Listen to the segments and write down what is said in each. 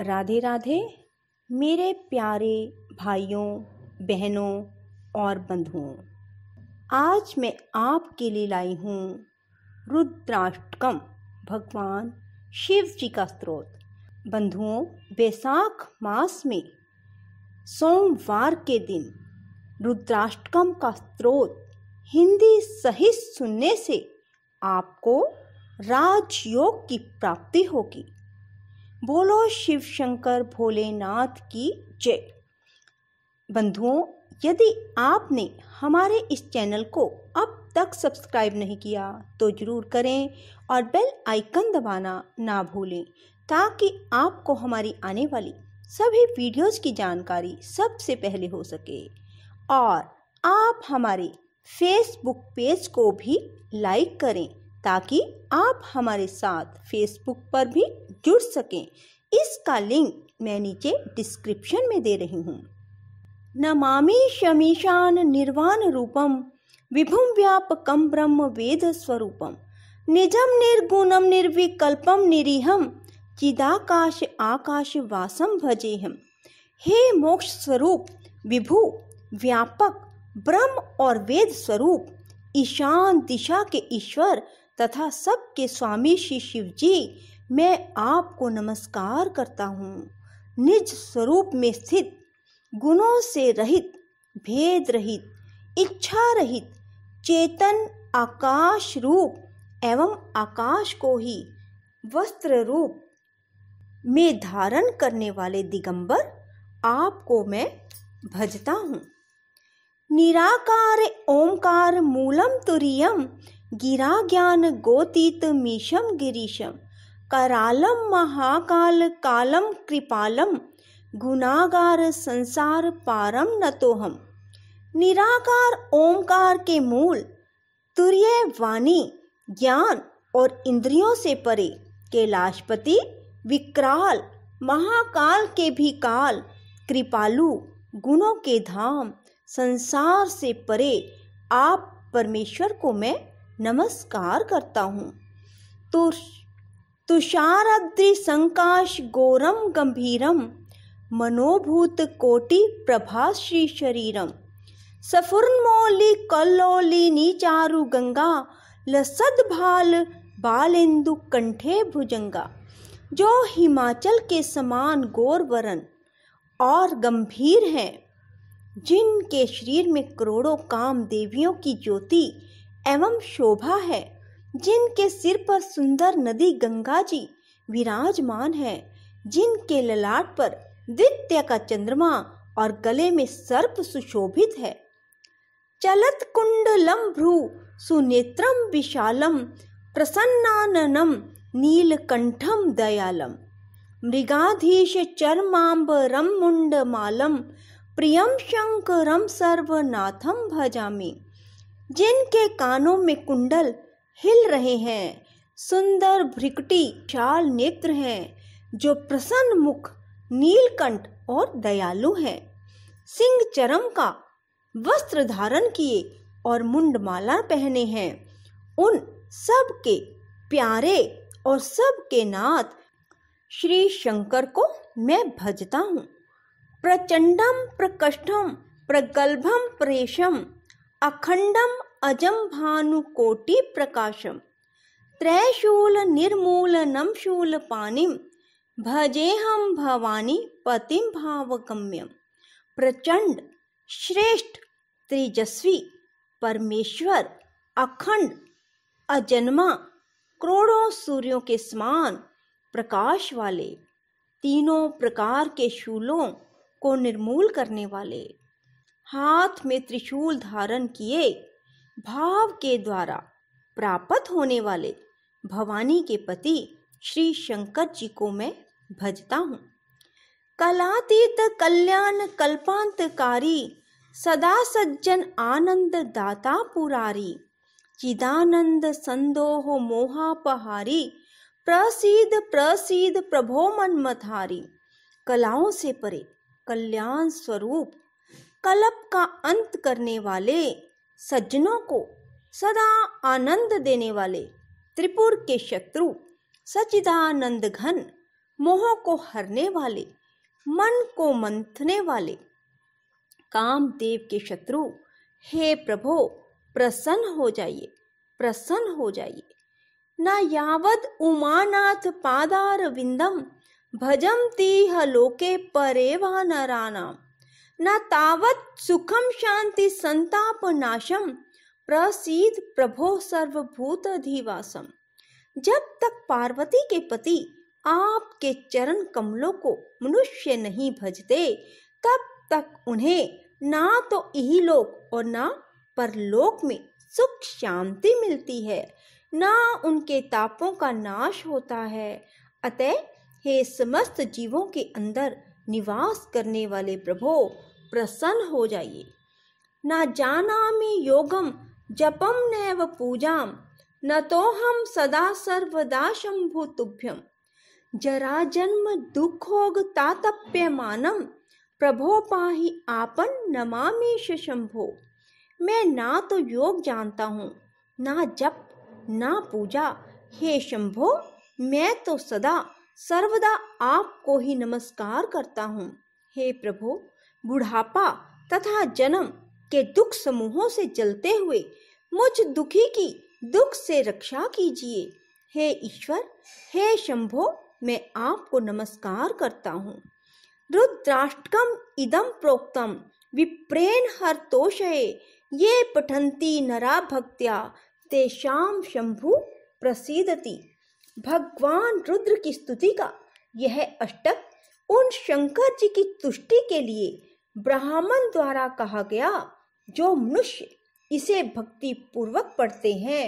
राधे राधे मेरे प्यारे भाइयों बहनों और बंधुओं आज मैं आपके लिए लाई हूँ रुद्राष्टकम भगवान शिव जी का स्रोत बंधुओं बैसाख मास में सोमवार के दिन रुद्राष्टकम का स्रोत हिंदी सहित सुनने से आपको राजयोग की प्राप्ति होगी बोलो शिव शंकर भोलेनाथ की जय बंधुओं यदि आपने हमारे इस चैनल को अब तक सब्सक्राइब नहीं किया तो ज़रूर करें और बेल आइकन दबाना ना भूलें ताकि आपको हमारी आने वाली सभी वीडियोस की जानकारी सबसे पहले हो सके और आप हमारे फेसबुक पेज को भी लाइक करें ताकि आप हमारे साथ फेसबुक पर भी जुड़ सकें इसका लिंक मैं नीचे डिस्क्रिप्शन में दे रही हूँ नमामि शमीशान निर्वाण रूपम विभुम व्यापकम ब्रह्म वेद स्वरूपम निजम निर्गुणम निर्विकल्पम निरीहम चिदाकाश आकाश वासम भजे हम हे मोक्ष स्वरूप विभु व्यापक ब्रह्म और वेद स्वरूप ईशान दिशा के ईश्वर तथा सबके स्वामी श्री शिव जी मैं आपको नमस्कार करता हूँ निज स्वरूप में स्थित गुणों से रहित भेद रहित इच्छा रहित चेतन आकाश रूप एवं आकाश को ही वस्त्र रूप में धारण करने वाले दिगंबर आपको मैं भजता हूँ निराकार ओंकार मूलम तुरियम गिरा ज्ञान गोतीत मीशम गिरीशम करालम महाकाल कालम कृपालम गुनागार संसार पारम न तो हम निराकार ओमकार के मूल तुर्य वाणी ज्ञान और इंद्रियों से परे कैलाशपति विकराल महाकाल के भी काल कृपालु गुणों के धाम संसार से परे आप परमेश्वर को मैं नमस्कार करता हूँ तो संकाश गोरम गंभीरम मनोभूत कोटि शरीरम तुषाराद्रिसङ्काश नीचारु गंगा लसद भाल बालेंदु कंठे भुजंगा जो हिमाचल के समान गोरवरन और गंभीर हैं जिनके शरीर में करोड़ों काम देवियों की ज्योति एवं शोभा है जिनके सिर पर सुंदर नदी गंगा जी विराजमान है जिनके ललाट पर दित्य का चंद्रमा और गले में सर्प सुशोभित है चलत कुंडलम भ्रू सुनेत्रम विशालम प्रसन्नाननम नीलकंठम दयालम मृगाधीश चर्मांबरम मुंडमालम प्रियम शंकरम सर्वनाथम भजामि जिनके कानों में कुंडल हिल रहे हैं सुंदर भ्रिकटी चाल नेत्र हैं जो प्रसन्न मुख नीलकंठ और दयालु हैं सिंह चरम का वस्त्र धारण किए और मुंडमाला पहने हैं उन सब के प्यारे और सब के नाथ श्री शंकर को मैं भजता हूँ प्रचंडम प्रकष्टम प्रगल्भम प्रेशम अखंडम अजम प्रकाशम त्रैशूल निर्मूल नमशूल पानी भजे हम भवानी पतिम भावगम्यं प्रचंड श्रेष्ठ त्रिजस्वी परमेश्वर अखंड अजन्मा करोड़ों सूर्यों के समान प्रकाश वाले तीनों प्रकार के शूलों को निर्मूल करने वाले हाथ में त्रिशूल धारण किए भाव के द्वारा प्राप्त होने वाले भवानी के पति श्री शंकर जी को मैं भजता हूँ कलातीत कल्याण कल्पांतकारी सदा सज्जन आनंद दाता पुरारी चिदानंद संदोह मोहापहारी प्रसिद प्रसिद प्रभो मनमथारी कलाओं से परे कल्याण स्वरूप कलप का अंत करने वाले सज्जनों को सदा आनंद देने वाले त्रिपुर के शत्रु सचिदानंद घन मोह को हरने वाले मन को मंथने वाले कामदेव के शत्रु हे प्रभो प्रसन्न हो जाइए प्रसन्न हो जाइए न यावद उमानाथ पादार विंदम तीह लोके परेवा नाम न तावत् सुखम शांति संताप नाशम प्रसीद प्रभो सर्वभूत अधिवासम जब तक पार्वती के पति आपके चरण कमलों को मनुष्य नहीं भजते तब तक उन्हें ना तो इही लोक और ना परलोक में सुख शांति मिलती है ना उनके तापों का नाश होता है अतः हे समस्त जीवों के अंदर निवास करने वाले प्रभो प्रसन्न हो जाइए न जानामि योगम जपम नैव पूजा न तो हम सदा सर्वदा शंभु तुभ्यम जरा जन्म दुखोग मानम प्रभो पाही आपन नमामीश शंभो मैं ना तो योग जानता हूँ ना जप ना पूजा हे शंभो मैं तो सदा सर्वदा आपको ही नमस्कार करता हूँ हे प्रभु बुढ़ापा तथा जन्म के दुख समूहों से जलते हुए मुझ दुखी की दुख से रक्षा कीजिए हे ईश्वर हे शंभो मैं आपको नमस्कार करता हूँ रुद्राष्टकम इदम प्रोक्तम विप्रेण हर तोषये ये पठंती नरा भक्त्या तेषाम शंभु प्रसीदति भगवान रुद्र की स्तुति का यह अष्टक उन शंकर जी की तुष्टि के लिए ब्राह्मण द्वारा कहा गया जो मनुष्य इसे भक्ति पूर्वक पढ़ते हैं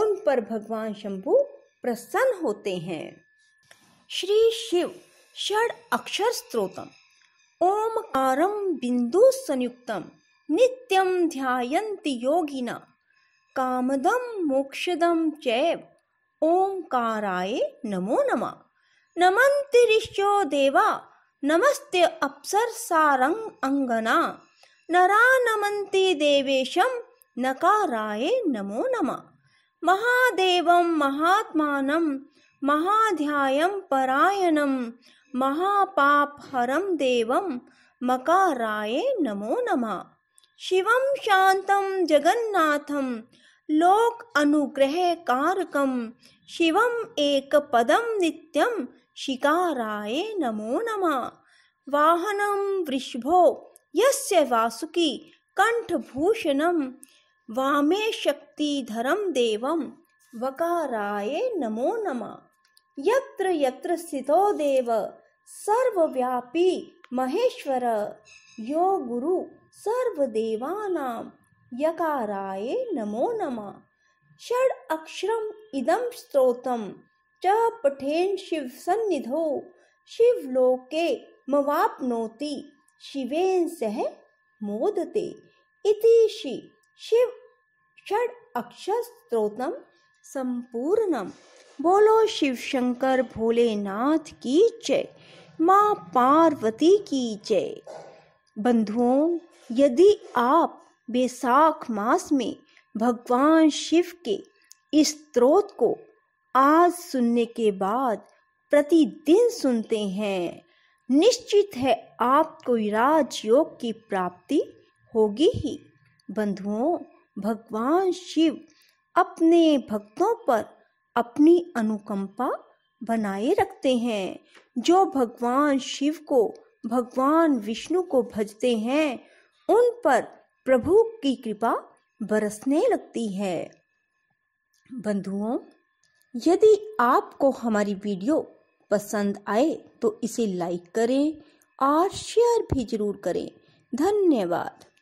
उन पर भगवान शंभु प्रसन्न होते हैं श्री शिव षड अक्षर स्त्रोतम ओमकारम बिंदु संयुक्तम नित्यम ध्यायन्ति योगिना कामदम मोक्षदम चैव ओंकाराय नमो नमः नमन्ति देवा नमस्ते अप्सर सारंग अंगना नरा नमन्ति देवेशं नकाराय नमो नमः महादेवं महात्मानं महाध्यायं परायणं महापापहरं देवं मकाराय नमो नमः शिवं शान्तं जगन्नाथं लोक अनुग्रहकारकं शिवम् एकपदं नित्यं शिकाराय नमो नमः वाहनं वृषभो यस्य वासुकी कण्ठभूषणं वामे शक्तिधरं देवं वकाराय नमो नमः यत्र यत्र स्थितो देव सर्वव्यापी महेश्वर यो गुरु सर्वदेवानां यकाराय नमो नमः षड अक्षरम इदम स्त्रोतम च पठेन शिव सन्निधो शिवलोके मवापनोति शिवेन सह मोदते इति श्री शिव षड अक्षर स्त्रोतम संपूर्णम बोलो शिव शंकर भोलेनाथ की जय माँ पार्वती की जय बंधुओं यदि आप बैसाख मास में भगवान शिव के इस स्त्रोत को आज सुनने के बाद प्रतिदिन सुनते हैं निश्चित है आपको राजयोग की प्राप्ति होगी ही बंधुओं भगवान शिव अपने भक्तों पर अपनी अनुकंपा बनाए रखते हैं जो भगवान शिव को भगवान विष्णु को भजते हैं उन पर प्रभु की कृपा बरसने लगती है बंधुओं यदि आपको हमारी वीडियो पसंद आए तो इसे लाइक करें और शेयर भी जरूर करें धन्यवाद